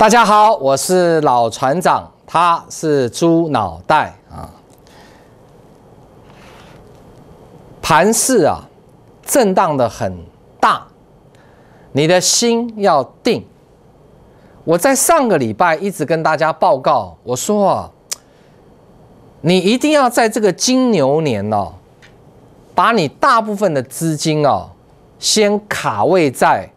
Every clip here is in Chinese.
大家好，我是老船长，他是猪脑袋啊。盘市啊，震荡的很大，你的心要定。我在上个礼拜一直跟大家报告，我说啊，你一定要在这个金牛年哦，把你大部分的资金哦，先卡位在。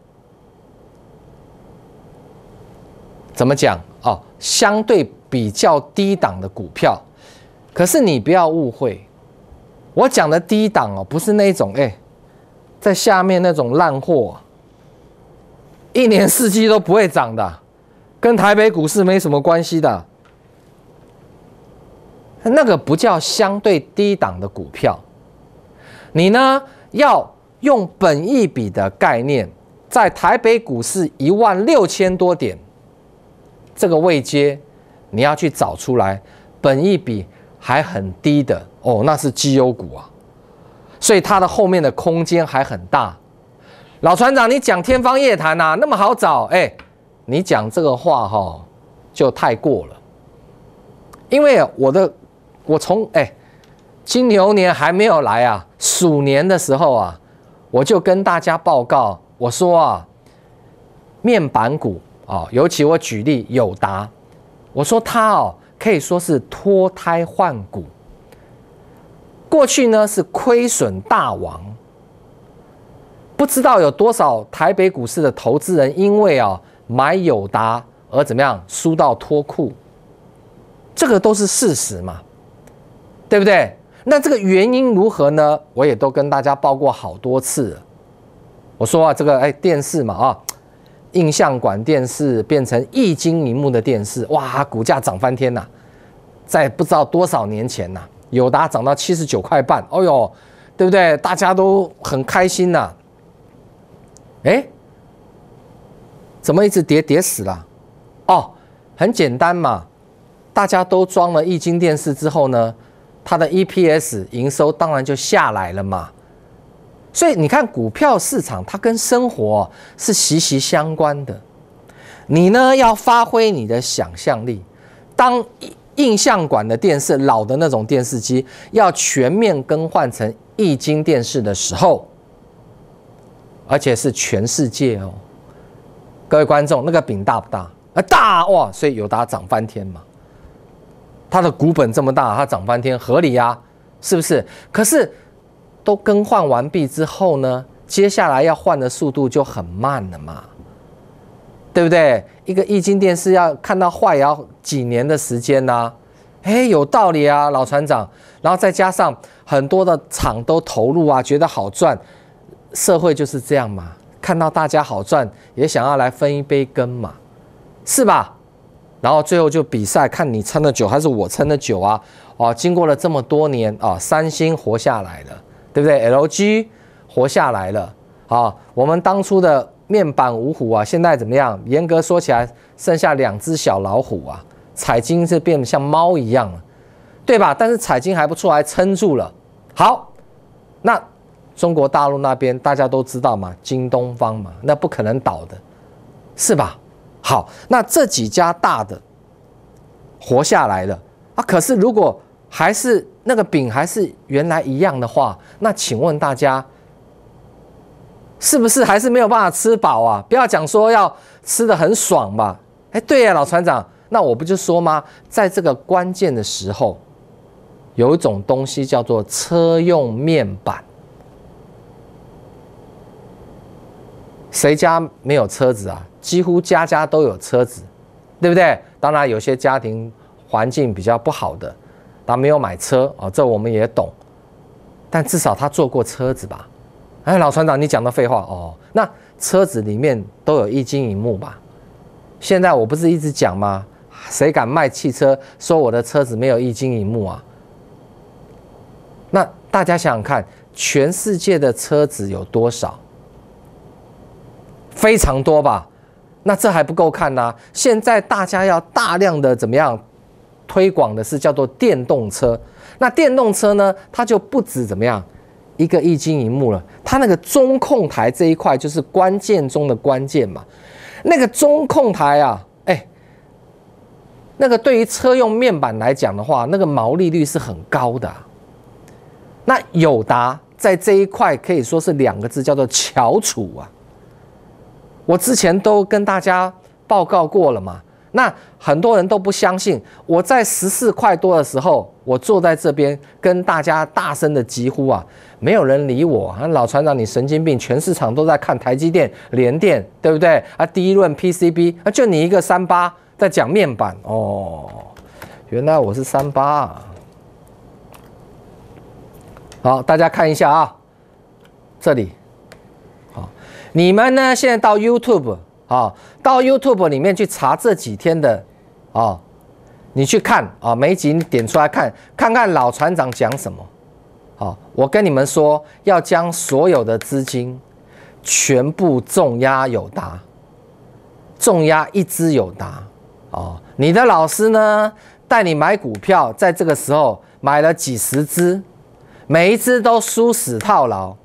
怎么讲哦？相对比较低档的股票，可是你不要误会，我讲的低档哦，不是那种哎，在下面那种烂货，一年四季都不会涨的，跟台北股市没什么关系的，那个不叫相对低档的股票。你呢要用本意比的概念，在台北股市一万六千多点。这个位阶，你要去找出来，本益比还很低的哦，那是绩优股啊，所以它的后面的空间还很大。老船长，你讲天方夜谭呐，那么好找？哎，你讲这个话哈，就太过了。因为我的，我从哎，金牛年还没有来啊，鼠年的时候啊，我就跟大家报告，我说啊，面板股。啊，尤其我举例友达，我说他哦可以说是脱胎换骨。过去呢是亏损大王，不知道有多少台北股市的投资人因为啊买友达而怎么样输到脱裤，这个都是事实嘛，对不对？那这个原因如何呢？我也都跟大家报过好多次，我说啊这个哎电视嘛啊。印象馆电视变成液晶屏幕的电视，哇，股价涨翻天呐！在不知道多少年前呐，友达涨到七十九块半，哦哟，对不对？大家都很开心呐。哎，怎么一直跌跌死了？哦，很简单嘛，大家都装了液晶电视之后呢，它的 EPS 营收当然就下来了嘛。所以你看，股票市场它跟生活是息息相关的。你呢要发挥你的想象力。当印象馆的电视，老的那种电视机，要全面更换成液晶电视的时候，而且是全世界哦，各位观众，那个饼大不大？啊，大哇！所以友达涨翻天嘛，它的股本这么大，它涨翻天合理呀，是不是？可是。都更换完毕之后呢，接下来要换的速度就很慢了嘛，对不对？一个液晶电视要看到坏也要几年的时间呢？哎，有道理啊，老船长。然后再加上很多的厂都投入啊，觉得好赚，社会就是这样嘛，看到大家好赚，也想要来分一杯羹嘛，是吧？然后最后就比赛看你撑的久还是我撑的久啊？哦，经过了这么多年啊，三星活下来了。对不对？LG 活下来了啊！我们当初的面板五虎啊，现在怎么样？严格说起来，剩下两只小老虎啊，彩晶是变得像猫一样了，对吧？但是彩晶还不错，还撑住了。好，那中国大陆那边大家都知道嘛，京东方嘛，那不可能倒的，是吧？好，那这几家大的活下来了啊！可是如果还是那个饼还是原来一样的话，那请问大家，是不是还是没有办法吃饱啊？不要讲说要吃的很爽吧？哎，对呀，老船长，那我不就说吗？在这个关键的时候，有一种东西叫做车用面板。谁家没有车子啊？几乎家家都有车子，对不对？当然，有些家庭环境比较不好的。他没有买车啊，这我们也懂，但至少他坐过车子吧？哎，老船长，你讲的废话哦。那车子里面都有一金一木吧？现在我不是一直讲吗？谁敢卖汽车说我的车子没有一金一木啊？那大家想想看，全世界的车子有多少？非常多吧？那这还不够看呢。现在大家要大量的怎么样？推广的是叫做电动车，那电动车呢，它就不止怎么样一个一晶一木了，它那个中控台这一块就是关键中的关键嘛。那个中控台啊，哎，那个对于车用面板来讲的话，那个毛利率是很高的。那友达在这一块可以说是两个字，叫做翘楚啊。我之前都跟大家报告过了嘛。那很多人都不相信，我在十四块多的时候，我坐在这边跟大家大声的疾呼啊，没有人理我啊！老船长，你神经病！全市场都在看台积电、联电，对不对？啊，第一轮 PCB，啊，就你一个三八在讲面板哦，原来我是三八。啊。好，大家看一下啊，这里，好，你们呢？现在到 YouTube。啊，到 YouTube 里面去查这几天的，啊，你去看啊，美景你点出来看，看看老船长讲什么。好，我跟你们说，要将所有的资金全部重压友达，重压一只有达。哦，你的老师呢，带你买股票，在这个时候买了几十只，每一只都输死套牢，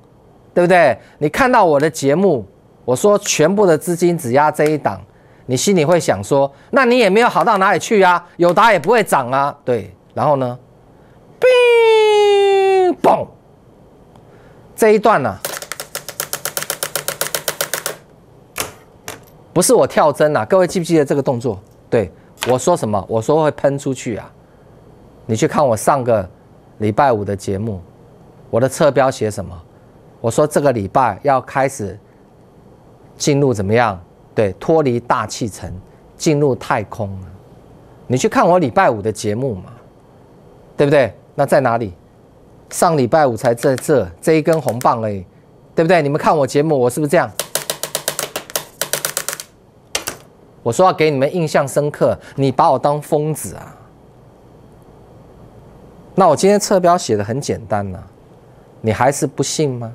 对不对？你看到我的节目。我说全部的资金只压这一档，你心里会想说，那你也没有好到哪里去啊，有打也不会涨啊，对。然后呢，嘣，这一段呢，不是我跳针啊，各位记不记得这个动作？对我说什么？我说会喷出去啊。你去看我上个礼拜五的节目，我的侧标写什么？我说这个礼拜要开始。进入怎么样？对，脱离大气层，进入太空你去看我礼拜五的节目嘛，对不对？那在哪里？上礼拜五才在这这一根红棒已，对不对？你们看我节目，我是不是这样？我说要给你们印象深刻，你把我当疯子啊？那我今天侧标写的很简单呐，你还是不信吗？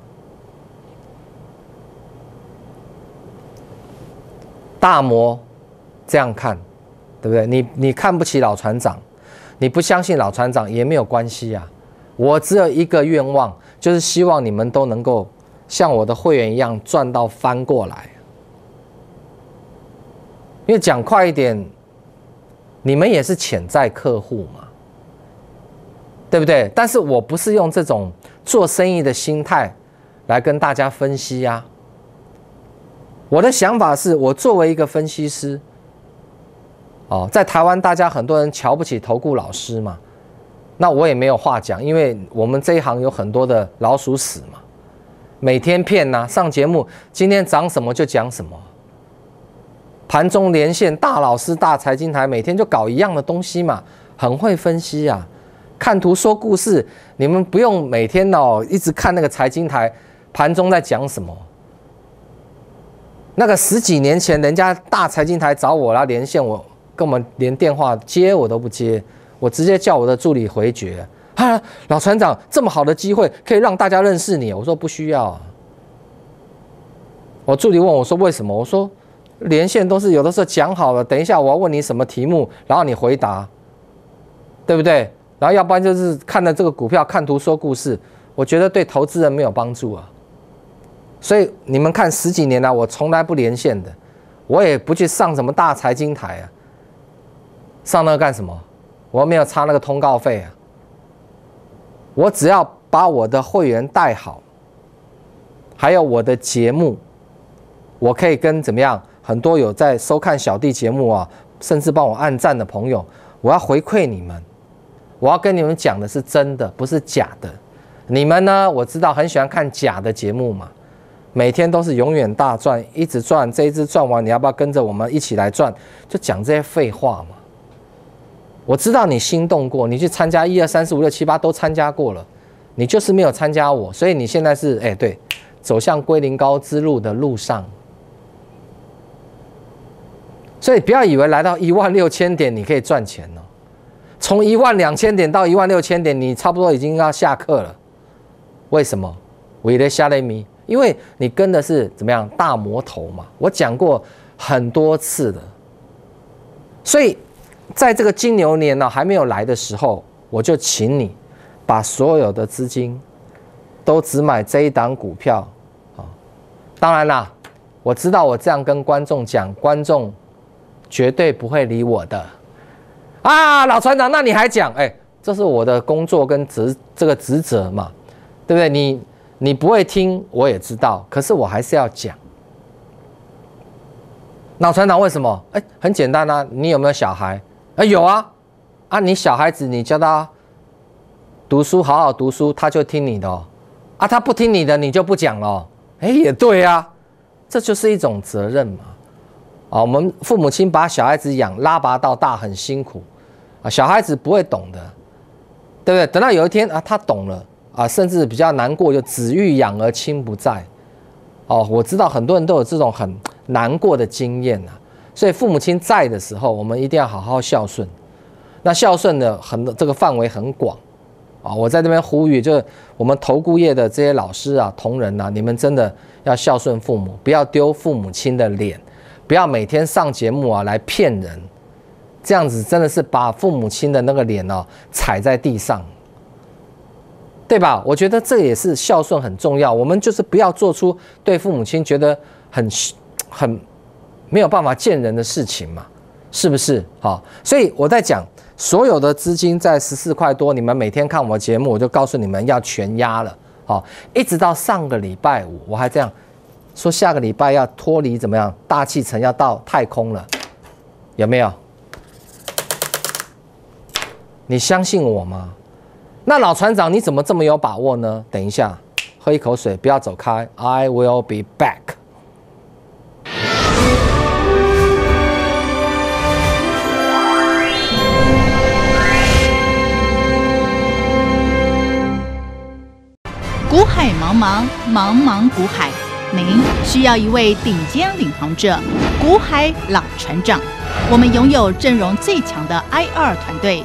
大魔这样看，对不对？你你看不起老船长，你不相信老船长也没有关系呀。我只有一个愿望，就是希望你们都能够像我的会员一样赚到翻过来。因为讲快一点，你们也是潜在客户嘛，对不对？但是我不是用这种做生意的心态来跟大家分析呀。我的想法是我作为一个分析师，哦，在台湾大家很多人瞧不起投顾老师嘛，那我也没有话讲，因为我们这一行有很多的老鼠屎嘛，每天骗呐，上节目今天涨什么就讲什么，盘中连线大老师大财经台每天就搞一样的东西嘛，很会分析啊，看图说故事，你们不用每天哦一直看那个财经台盘中在讲什么。那个十几年前，人家大财经台找我来连线我根本连电话接我都不接，我直接叫我的助理回绝。啊，老船长，这么好的机会可以让大家认识你，我说不需要。我助理问我说为什么？我说，连线都是有的时候讲好了，等一下我要问你什么题目，然后你回答，对不对？然后要不然就是看了这个股票看图说故事，我觉得对投资人没有帮助啊。所以你们看十几年来，我从来不连线的，我也不去上什么大财经台啊，上那干什么？我没有差那个通告费啊，我只要把我的会员带好，还有我的节目，我可以跟怎么样？很多有在收看小弟节目啊，甚至帮我按赞的朋友，我要回馈你们，我要跟你们讲的是真的，不是假的。你们呢？我知道很喜欢看假的节目嘛。每天都是永远大赚，一直赚，这一支赚完，你要不要跟着我们一起来赚？就讲这些废话嘛。我知道你心动过，你去参加一二三四五六七八都参加过了，你就是没有参加我，所以你现在是哎对，走向归零高之路的路上。所以不要以为来到一万六千点你可以赚钱了，从一万两千点到一万六千点，你差不多已经要下课了。为什么？为了夏雷米。因为你跟的是怎么样大魔头嘛，我讲过很多次的，所以在这个金牛年呢还没有来的时候，我就请你把所有的资金都只买这一档股票啊！当然啦，我知道我这样跟观众讲，观众绝对不会理我的啊，老船长，那你还讲？哎，这是我的工作跟职这个职责嘛，对不对？你。你不会听，我也知道，可是我还是要讲。脑残党为什么？哎，很简单啊，你有没有小孩？啊，有啊，啊，你小孩子，你叫他读书，好好读书，他就听你的。啊，他不听你的，你就不讲了。哎，也对啊，这就是一种责任嘛。啊，我们父母亲把小孩子养拉拔到大，很辛苦，啊，小孩子不会懂的，对不对？等到有一天啊，他懂了。啊，甚至比较难过，就子欲养而亲不在。哦，我知道很多人都有这种很难过的经验啊，所以父母亲在的时候，我们一定要好好孝顺。那孝顺的很，这个范围很广。啊，我在这边呼吁，就是我们投顾业的这些老师啊、同仁啊，你们真的要孝顺父母，不要丢父母亲的脸，不要每天上节目啊来骗人，这样子真的是把父母亲的那个脸哦踩在地上。对吧？我觉得这也是孝顺很重要。我们就是不要做出对父母亲觉得很很没有办法见人的事情嘛，是不是？好，所以我在讲所有的资金在十四块多，你们每天看我节目，我就告诉你们要全压了。好，一直到上个礼拜五，我还这样说，下个礼拜要脱离怎么样大气层，要到太空了，有没有？你相信我吗？那老船长，你怎么这么有把握呢？等一下，喝一口水，不要走开。I will be back。古海茫茫，茫茫古海，您需要一位顶尖领航者，古海老船长。我们拥有阵容最强的 IR 团队。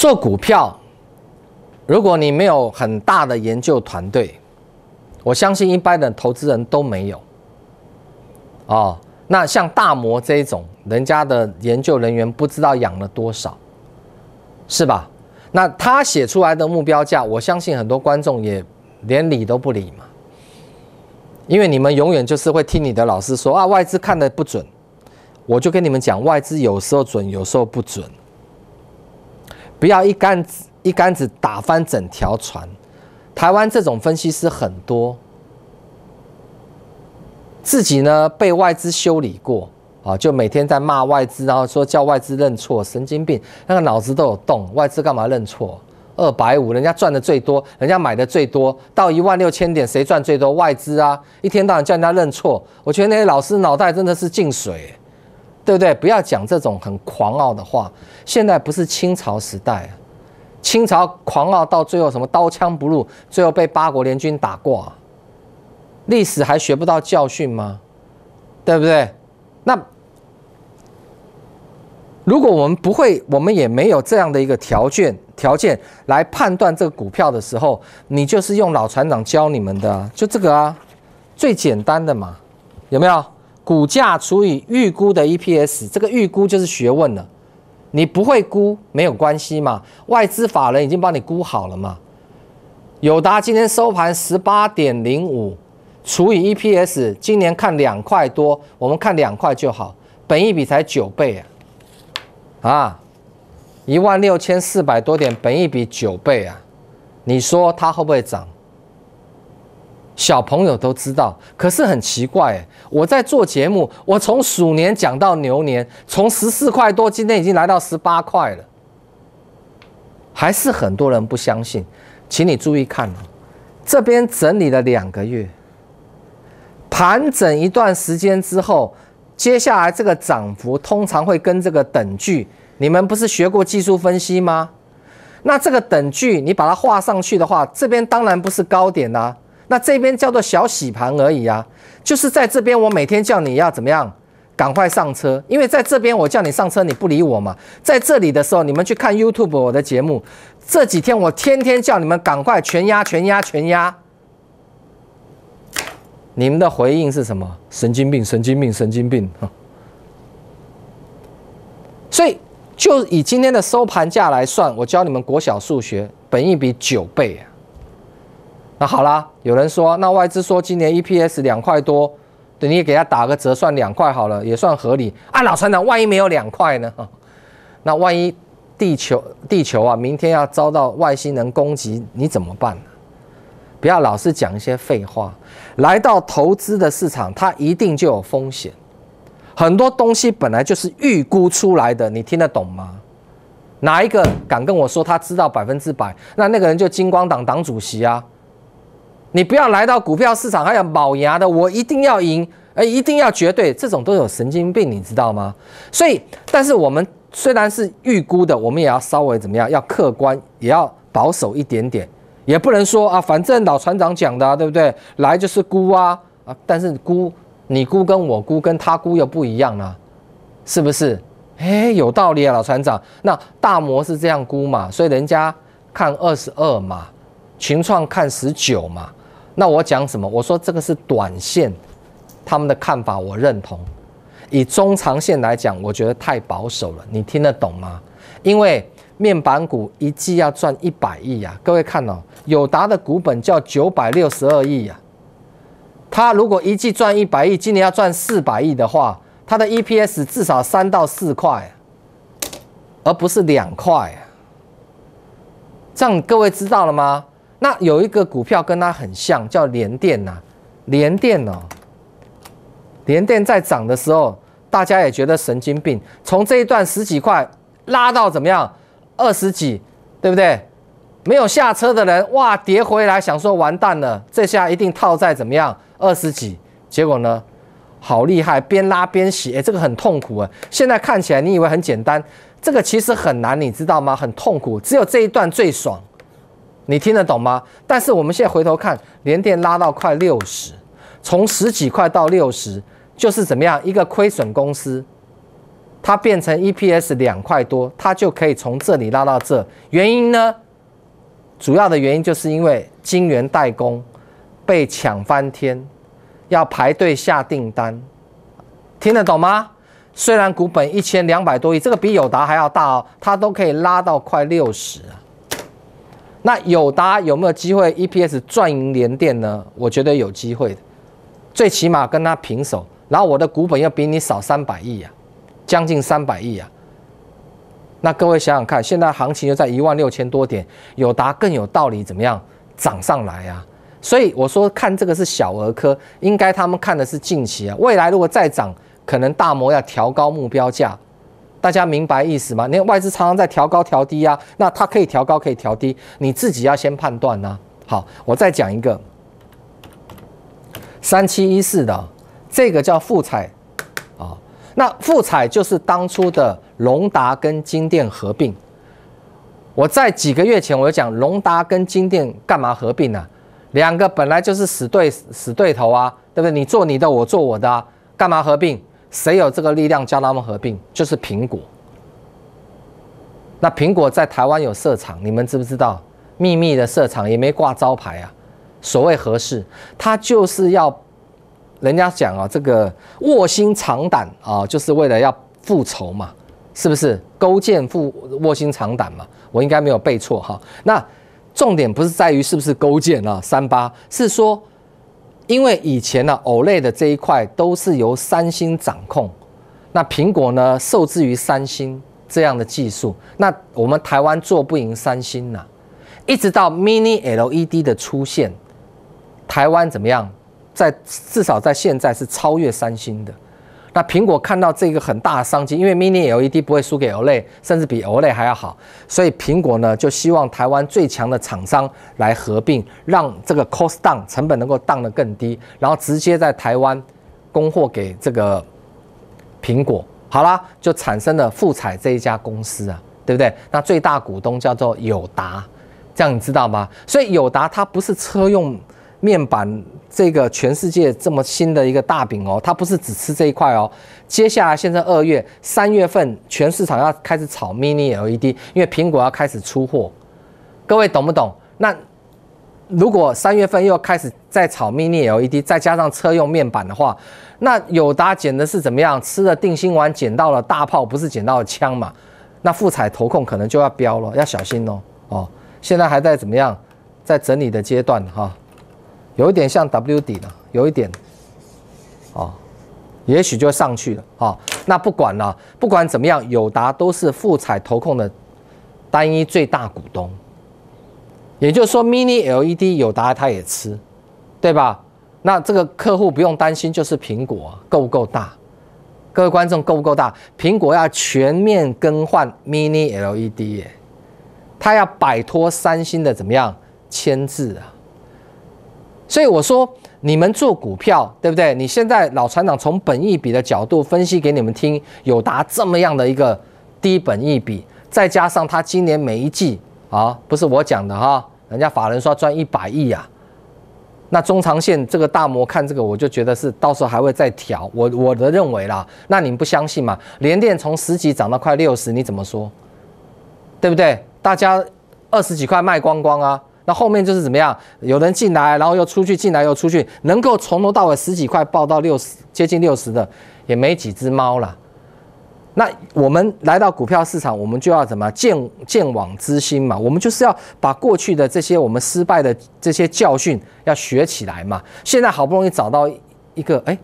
做股票，如果你没有很大的研究团队，我相信一般的投资人都没有。哦，那像大摩这种，人家的研究人员不知道养了多少，是吧？那他写出来的目标价，我相信很多观众也连理都不理嘛，因为你们永远就是会听你的老师说啊，外资看的不准，我就跟你们讲，外资有时候准，有时候不准。不要一竿子一竿子打翻整条船，台湾这种分析师很多，自己呢被外资修理过啊，就每天在骂外资，然后说叫外资认错，神经病，那个脑子都有洞，外资干嘛认错？二百五，人家赚的最多，人家买的最多，到一万六千点谁赚最多？外资啊，一天到晚叫人家认错，我觉得那些老师脑袋真的是进水。对不对？不要讲这种很狂傲的话。现在不是清朝时代，清朝狂傲到最后什么刀枪不入，最后被八国联军打过，历史还学不到教训吗？对不对？那如果我们不会，我们也没有这样的一个条件条件来判断这个股票的时候，你就是用老船长教你们的，就这个啊，最简单的嘛，有没有？股价除以预估的 EPS，这个预估就是学问了。你不会估没有关系嘛，外资法人已经帮你估好了嘛。友达今天收盘十八点零五除以 EPS，今年看两块多，我们看两块就好，本一笔才九倍啊！啊，一万六千四百多点，本一笔九倍啊，你说它会不会涨？小朋友都知道，可是很奇怪，我在做节目，我从鼠年讲到牛年，从十四块多，今天已经来到十八块了，还是很多人不相信，请你注意看，这边整理了两个月，盘整一段时间之后，接下来这个涨幅通常会跟这个等距，你们不是学过技术分析吗？那这个等距你把它画上去的话，这边当然不是高点啦。那这边叫做小洗盘而已啊，就是在这边我每天叫你要怎么样，赶快上车，因为在这边我叫你上车你不理我嘛，在这里的时候你们去看 YouTube 我的节目，这几天我天天叫你们赶快全压全压全压，你们的回应是什么？神经病神经病神经病啊！所以就以今天的收盘价来算，我教你们国小数学，本一笔九倍啊。那好啦，有人说，那外资说今年 EPS 两块多，等你给他打个折，算两块好了，也算合理。啊，老船长，万一没有两块呢？那万一地球地球啊，明天要遭到外星人攻击，你怎么办呢？不要老是讲一些废话。来到投资的市场，它一定就有风险。很多东西本来就是预估出来的，你听得懂吗？哪一个敢跟我说他知道百分之百？那那个人就金光党党主席啊？你不要来到股票市场，还有咬牙的，我一定要赢，哎，一定要绝对，这种都有神经病，你知道吗？所以，但是我们虽然是预估的，我们也要稍微怎么样，要客观，也要保守一点点，也不能说啊，反正老船长讲的，对不对？来就是估啊啊，但是估，你估跟我估跟他估又不一样了，是不是？哎，有道理啊，老船长，那大摩是这样估嘛，所以人家看二十二嘛，群创看十九嘛。那我讲什么？我说这个是短线，他们的看法我认同。以中长线来讲，我觉得太保守了。你听得懂吗？因为面板股一季要赚一百亿呀，各位看哦，友达的股本叫九百六十二亿呀。他如果一季赚一百亿，今年要赚四百亿的话，他的 EPS 至少三到四块，而不是两块。这样各位知道了吗？那有一个股票跟它很像，叫联电呐，联电哦，联电在涨的时候，大家也觉得神经病，从这一段十几块拉到怎么样二十几，对不对？没有下车的人，哇，跌回来想说完蛋了，这下一定套在怎么样二十几，结果呢，好厉害，边拉边洗，哎，这个很痛苦啊。现在看起来你以为很简单，这个其实很难，你知道吗？很痛苦，只有这一段最爽。你听得懂吗？但是我们现在回头看，连电拉到快六十，从十几块到六十，就是怎么样？一个亏损公司，它变成 EPS 两块多，它就可以从这里拉到这。原因呢？主要的原因就是因为晶圆代工被抢翻天，要排队下订单。听得懂吗？虽然股本一千两百多亿，这个比友达还要大哦，它都可以拉到快六十。那友达有没有机会 EPS 赚盈联电呢？我觉得有机会的，最起码跟他平手，然后我的股本要比你少三百亿啊，将近三百亿啊。那各位想想看，现在行情又在一万六千多点，友达更有道理怎么样涨上来啊？所以我说看这个是小儿科，应该他们看的是近期啊，未来如果再涨，可能大摩要调高目标价。大家明白意思吗？那外资常常在调高调低啊，那它可以调高可以调低，你自己要先判断呐。好，我再讲一个三七一四的，这个叫富彩啊。那富彩就是当初的龙达跟金店合并。我在几个月前我就讲，龙达跟金店干嘛合并呢？两个本来就是死对死对头啊，对不对？你做你的，我做我的啊，干嘛合并？谁有这个力量叫他们合并？就是苹果。那苹果在台湾有设厂，你们知不知道？秘密的设厂也没挂招牌啊。所谓合适，他就是要，人家讲啊，这个卧薪尝胆啊，就是为了要复仇嘛，是不是？勾践复卧薪尝胆嘛，我应该没有背错哈。那重点不是在于是不是勾践啊，三八是说。因为以前呢，O l e d 的这一块都是由三星掌控，那苹果呢受制于三星这样的技术，那我们台湾做不赢三星呐。一直到 Mini LED 的出现，台湾怎么样？在至少在现在是超越三星的。那苹果看到这个很大的商机，因为 Mini LED 不会输给 OLED，甚至比 OLED 还要好，所以苹果呢就希望台湾最强的厂商来合并，让这个 cost down 成本能够 down 得更低，然后直接在台湾供货给这个苹果。好啦，就产生了富彩这一家公司啊，对不对？那最大股东叫做友达，这样你知道吗？所以友达它不是车用。面板这个全世界这么新的一个大饼哦，它不是只吃这一块哦。接下来现在二月、三月份，全市场要开始炒 Mini LED，因为苹果要开始出货。各位懂不懂？那如果三月份又要开始再炒 Mini LED，再加上车用面板的话，那友达捡的是怎么样？吃了定心丸，捡到了大炮，不是捡到了枪嘛？那富彩投控可能就要飙了，要小心哦。哦，现在还在怎么样？在整理的阶段哈。有一点像 WD 呢，有一点，啊，也许就上去了啊。那不管了，不管怎么样，友达都是富彩投控的单一最大股东，也就是说 Mini LED 友达它也吃，对吧？那这个客户不用担心，就是苹果够不够大？各位观众够不够大？苹果要全面更换 Mini LED，耶，它要摆脱三星的怎么样牵制啊？所以我说，你们做股票，对不对？你现在老船长从本益比的角度分析给你们听，有达这么样的一个低本益比，再加上他今年每一季啊，不是我讲的哈，人家法人说赚一百亿啊。那中长线这个大摩看这个，我就觉得是到时候还会再调。我我的认为啦，那你们不相信嘛？连电从十几涨到快六十，你怎么说？对不对？大家二十几块卖光光啊。那后面就是怎么样？有人进来，然后又出去，进来又出去，能够从头到尾十几块报到六十，接近六十的也没几只猫了。那我们来到股票市场，我们就要怎么见见往知新嘛？我们就是要把过去的这些我们失败的这些教训要学起来嘛。现在好不容易找到一个哎，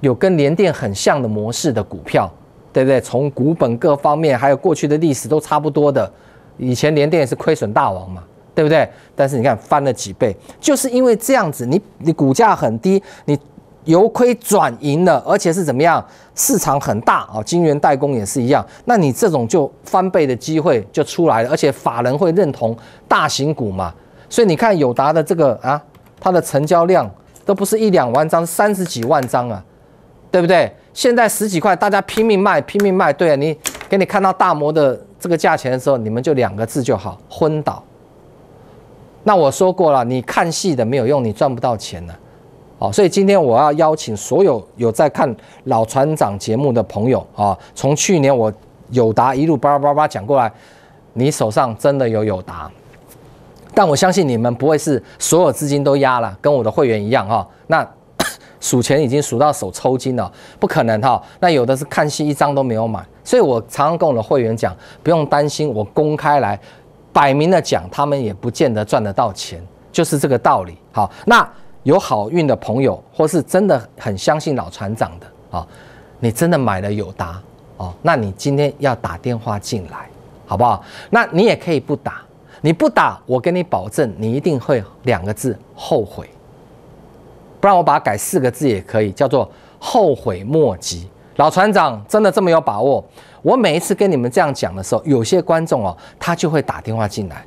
有跟联电很像的模式的股票，对不对？从股本各方面，还有过去的历史都差不多的。以前联电也是亏损大王嘛。对不对？但是你看翻了几倍，就是因为这样子，你你股价很低，你由亏转盈了，而且是怎么样？市场很大啊，金元代工也是一样，那你这种就翻倍的机会就出来了。而且法人会认同大型股嘛，所以你看友达的这个啊，它的成交量都不是一两万张，三十几万张啊，对不对？现在十几块，大家拼命卖，拼命卖，对啊，你给你看到大摩的这个价钱的时候，你们就两个字就好，昏倒。那我说过了，你看戏的没有用，你赚不到钱的，哦，所以今天我要邀请所有有在看老船长节目的朋友啊，从去年我友达一路叭叭叭讲过来，你手上真的有友达，但我相信你们不会是所有资金都压了，跟我的会员一样哈，那 数钱已经数到手抽筋了，不可能哈，那有的是看戏一张都没有买，所以我常常跟我的会员讲，不用担心，我公开来。摆明了讲，他们也不见得赚得到钱，就是这个道理。好，那有好运的朋友，或是真的很相信老船长的，啊？你真的买了友达，哦，那你今天要打电话进来，好不好？那你也可以不打，你不打，我给你保证，你一定会两个字后悔，不然我把它改四个字也可以，叫做后悔莫及。老船长真的这么有把握？我每一次跟你们这样讲的时候，有些观众哦，他就会打电话进来。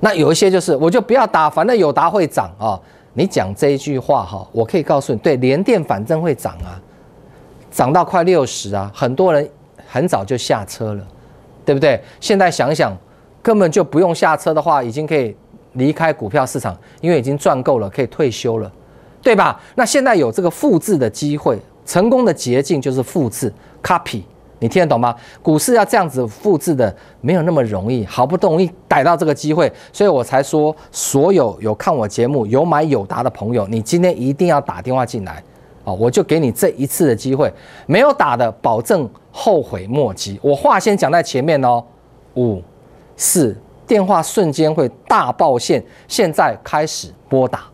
那有一些就是，我就不要打，反正有打会涨啊。你讲这一句话哈，我可以告诉你，对，连电反正会涨啊，涨到快六十啊。很多人很早就下车了，对不对？现在想想，根本就不用下车的话，已经可以离开股票市场，因为已经赚够了，可以退休了，对吧？那现在有这个复制的机会。成功的捷径就是复制，copy，你听得懂吗？股市要这样子复制的没有那么容易，好不容易逮到这个机会，所以我才说，所有有看我节目、有买有答的朋友，你今天一定要打电话进来，哦，我就给你这一次的机会，没有打的，保证后悔莫及。我话先讲在前面哦，五四电话瞬间会大爆线，现在开始拨打。